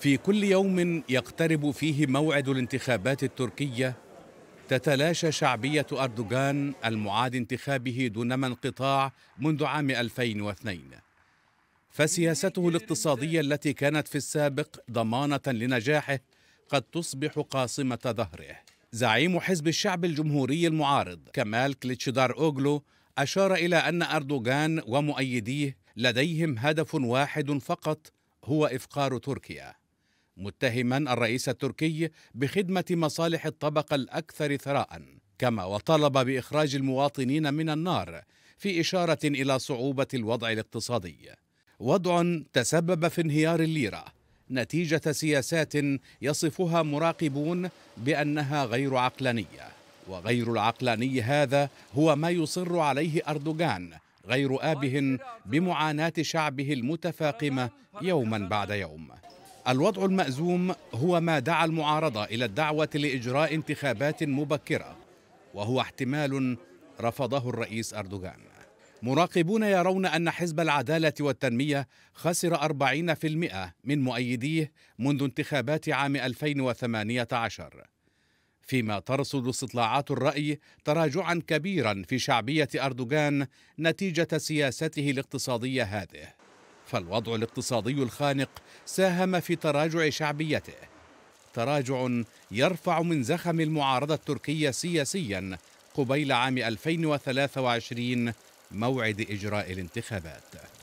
في كل يوم يقترب فيه موعد الانتخابات التركية تتلاشى شعبية أردوغان المعاد انتخابه دونما انقطاع منذ عام 2002 فسياسته الاقتصادية التي كانت في السابق ضمانة لنجاحه قد تصبح قاصمة ظهره زعيم حزب الشعب الجمهوري المعارض كمال كليتشدار أوغلو أشار إلى أن أردوغان ومؤيديه لديهم هدف واحد فقط هو إفقار تركيا متهما الرئيس التركي بخدمه مصالح الطبقه الاكثر ثراء كما وطالب باخراج المواطنين من النار في اشاره الى صعوبه الوضع الاقتصادي وضع تسبب في انهيار الليره نتيجه سياسات يصفها مراقبون بانها غير عقلانيه وغير العقلاني هذا هو ما يصر عليه اردوغان غير آبه بمعاناة شعبه المتفاقمة يوما بعد يوم الوضع المأزوم هو ما دعا المعارضة إلى الدعوة لإجراء انتخابات مبكرة وهو احتمال رفضه الرئيس أردوغان مراقبون يرون أن حزب العدالة والتنمية خسر 40% من مؤيديه منذ انتخابات عام 2018 فيما ترصد استطلاعات الرأي تراجعا كبيرا في شعبية أردوغان نتيجة سياسته الاقتصادية هذه فالوضع الاقتصادي الخانق ساهم في تراجع شعبيته تراجع يرفع من زخم المعارضة التركية سياسيا قبيل عام 2023 موعد إجراء الانتخابات